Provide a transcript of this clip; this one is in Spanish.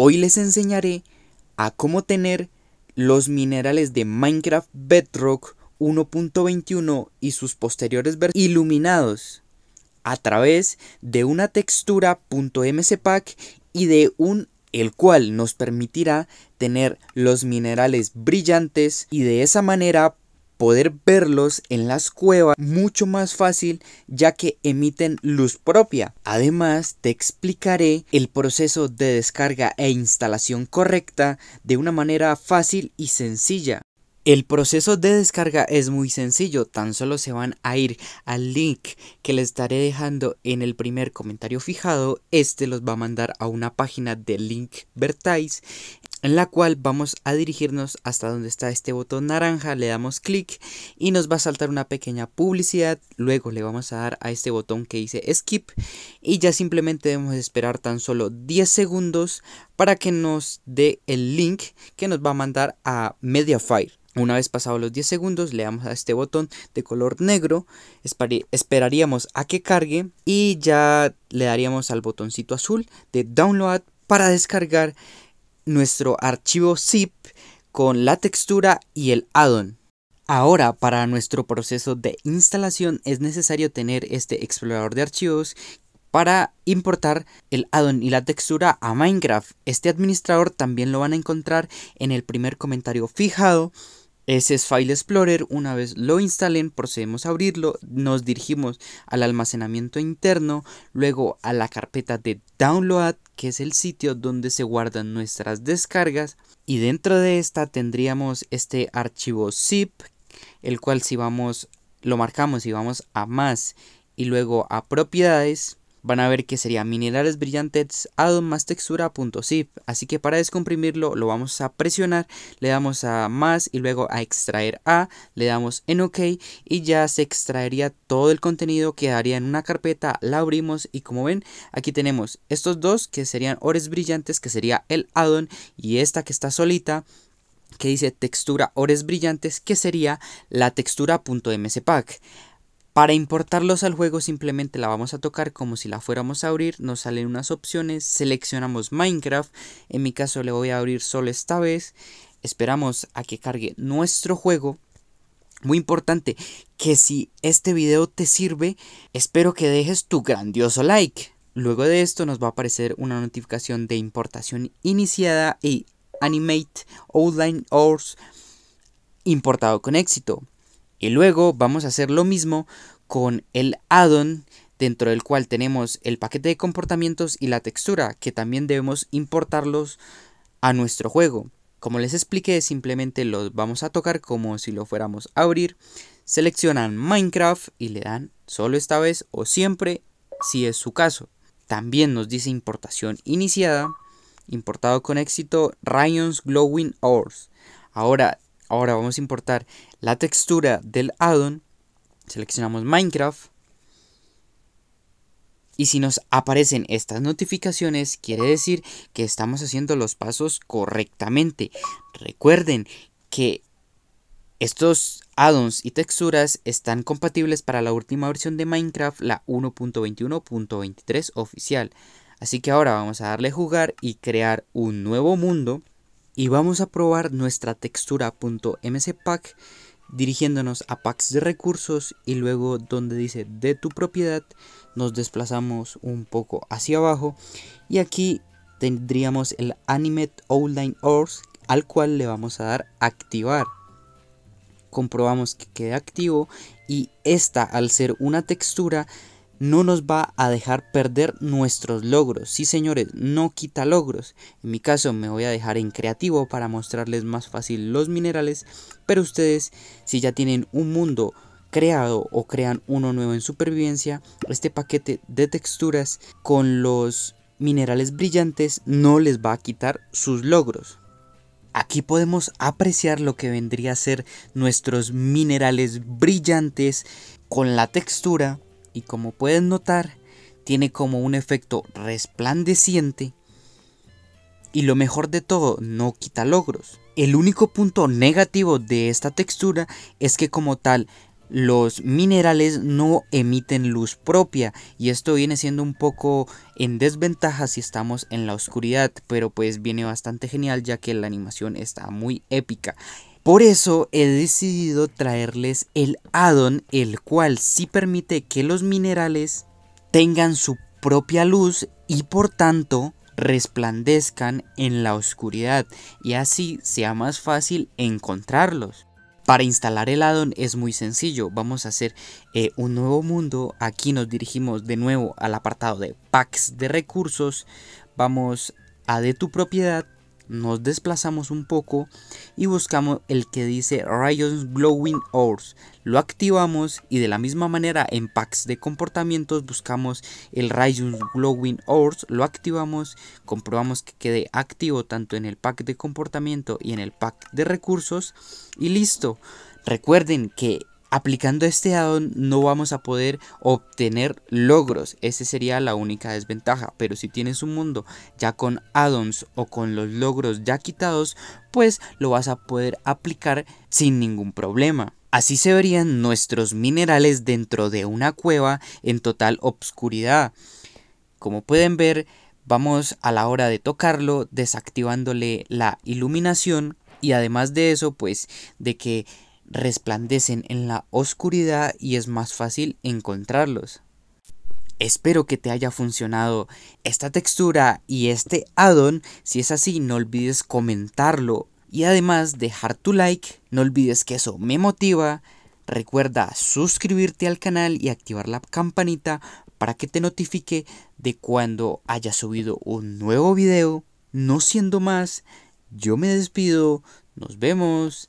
Hoy les enseñaré a cómo tener los minerales de Minecraft Bedrock 1.21 y sus posteriores versiones iluminados a través de una textura .mcpack y de un el cual nos permitirá tener los minerales brillantes y de esa manera poder verlos en las cuevas mucho más fácil ya que emiten luz propia. Además te explicaré el proceso de descarga e instalación correcta de una manera fácil y sencilla. El proceso de descarga es muy sencillo, tan solo se van a ir al link que les estaré dejando en el primer comentario fijado, este los va a mandar a una página de Link Vertice en la cual vamos a dirigirnos hasta donde está este botón naranja, le damos clic y nos va a saltar una pequeña publicidad, luego le vamos a dar a este botón que dice skip y ya simplemente debemos esperar tan solo 10 segundos para que nos dé el link que nos va a mandar a Mediafire. Una vez pasados los 10 segundos, le damos a este botón de color negro, esperaríamos a que cargue y ya le daríamos al botoncito azul de download para descargar nuestro archivo zip con la textura y el addon. Ahora, para nuestro proceso de instalación es necesario tener este explorador de archivos para importar el addon y la textura a Minecraft. Este administrador también lo van a encontrar en el primer comentario fijado ese es File Explorer, una vez lo instalen procedemos a abrirlo, nos dirigimos al almacenamiento interno, luego a la carpeta de Download, que es el sitio donde se guardan nuestras descargas, y dentro de esta tendríamos este archivo zip, el cual si vamos, lo marcamos y vamos a más y luego a propiedades, Van a ver que sería minerales brillantes addon más textura Así que para descomprimirlo lo vamos a presionar, le damos a más y luego a extraer a, le damos en ok y ya se extraería todo el contenido, quedaría en una carpeta, la abrimos y como ven aquí tenemos estos dos que serían ores brillantes que sería el addon y esta que está solita que dice textura ores brillantes que sería la textura para importarlos al juego simplemente la vamos a tocar como si la fuéramos a abrir, nos salen unas opciones, seleccionamos Minecraft, en mi caso le voy a abrir solo esta vez, esperamos a que cargue nuestro juego. Muy importante que si este video te sirve, espero que dejes tu grandioso like. Luego de esto nos va a aparecer una notificación de importación iniciada y Animate Outline ores importado con éxito. Y luego vamos a hacer lo mismo con el addon dentro del cual tenemos el paquete de comportamientos y la textura que también debemos importarlos a nuestro juego. Como les expliqué, simplemente los vamos a tocar como si lo fuéramos a abrir. Seleccionan Minecraft y le dan solo esta vez o siempre si es su caso. También nos dice importación iniciada, importado con éxito Rayons Glowing Ores. Ahora Ahora vamos a importar la textura del addon. Seleccionamos Minecraft. Y si nos aparecen estas notificaciones, quiere decir que estamos haciendo los pasos correctamente. Recuerden que estos addons y texturas están compatibles para la última versión de Minecraft, la 1.21.23 oficial. Así que ahora vamos a darle a jugar y crear un nuevo mundo y vamos a probar nuestra textura.mspack dirigiéndonos a packs de recursos y luego donde dice de tu propiedad nos desplazamos un poco hacia abajo y aquí tendríamos el animate outline ores al cual le vamos a dar activar comprobamos que quede activo y esta al ser una textura no nos va a dejar perder nuestros logros. Sí, señores, no quita logros. En mi caso me voy a dejar en creativo para mostrarles más fácil los minerales, pero ustedes si ya tienen un mundo creado o crean uno nuevo en supervivencia, este paquete de texturas con los minerales brillantes no les va a quitar sus logros. Aquí podemos apreciar lo que vendría a ser nuestros minerales brillantes con la textura y como pueden notar, tiene como un efecto resplandeciente y lo mejor de todo, no quita logros. El único punto negativo de esta textura es que como tal, los minerales no emiten luz propia y esto viene siendo un poco en desventaja si estamos en la oscuridad, pero pues viene bastante genial ya que la animación está muy épica. Por eso he decidido traerles el addon, el cual sí permite que los minerales tengan su propia luz y por tanto resplandezcan en la oscuridad y así sea más fácil encontrarlos. Para instalar el addon es muy sencillo, vamos a hacer eh, un nuevo mundo, aquí nos dirigimos de nuevo al apartado de packs de recursos, vamos a de tu propiedad nos desplazamos un poco y buscamos el que dice Rayons Glowing Ores. Lo activamos y de la misma manera en packs de comportamientos buscamos el Rayons Glowing Ores, lo activamos, comprobamos que quede activo tanto en el pack de comportamiento y en el pack de recursos y listo. Recuerden que aplicando este addon no vamos a poder obtener logros. Esa sería la única desventaja. Pero si tienes un mundo ya con addons o con los logros ya quitados, pues lo vas a poder aplicar sin ningún problema. Así se verían nuestros minerales dentro de una cueva en total obscuridad. Como pueden ver, vamos a la hora de tocarlo desactivándole la iluminación y además de eso, pues de que resplandecen en la oscuridad y es más fácil encontrarlos. Espero que te haya funcionado esta textura y este addon Si es así, no olvides comentarlo y además dejar tu like. No olvides que eso me motiva. Recuerda suscribirte al canal y activar la campanita para que te notifique de cuando haya subido un nuevo video. No siendo más, yo me despido. Nos vemos.